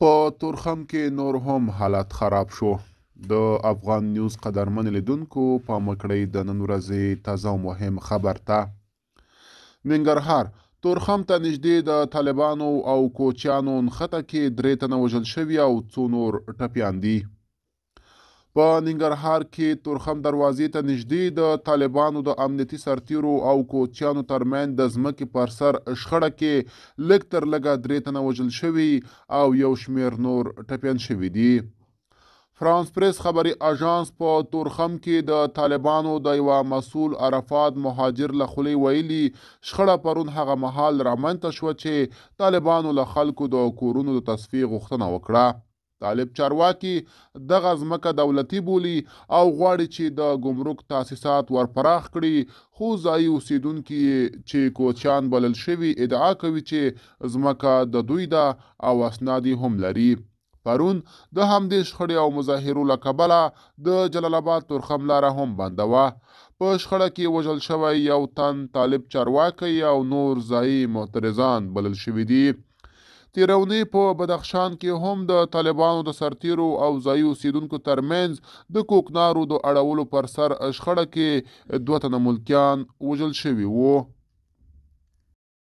په تورخم کې نور هم حالات خراب شو د افغان نیوز قدرمن لیدونکو پام کړئ د نن ورځې تازه مهم خبر ته ننګرهار تورخم ته نږدې د طالبانو او کوچیانو نښته کې درې تنه وژل شوي او څو نور ټپیان دي په ننګرهار کې تورخم دروازې ته نږدې د طالبانو د امنیتي سرتیرو او کوچیانو ترمن د ځمکې پر سر شخړه کې لږ تر لږه درې تنه وژل شوي او یو شمیر نور ټپیان شوي دي فرانس پریس خبري اژانس په تورخم کې د طالبانو د یو مسول عرفات مهاجر لخلی ویلي شخړه پرون هغه محل رامنته شو چې طالبانو له خلکو د کورونو د تصفیه غوښتنه وکړه طالب چارواکي دغه ځمکه دولتي بولي او غواړي چې د ګمرک تاسیسات ورپراخ کړي خو ځایي اوسیدونکي چې کوچیان بلل شوي ادعا کوي چې ځمکه د دوی ده او اسناد هم لري پرون د همدې شخړې او مظاهرو له کبله د جلال آباد تورخم لاره هم بنده وه په شخړه کې وژل شوی یو تن طالب چارواکی او نور ځایي معترضان بلل شوي دي تیرونی په بدخشان کې هم د طالبانو د سرتیرو او ځایي اوسیدونکو ترمنځ د کوکنارو د اړولو پر سر شخړه کې دوه تنه ملکیان وژل شوي وو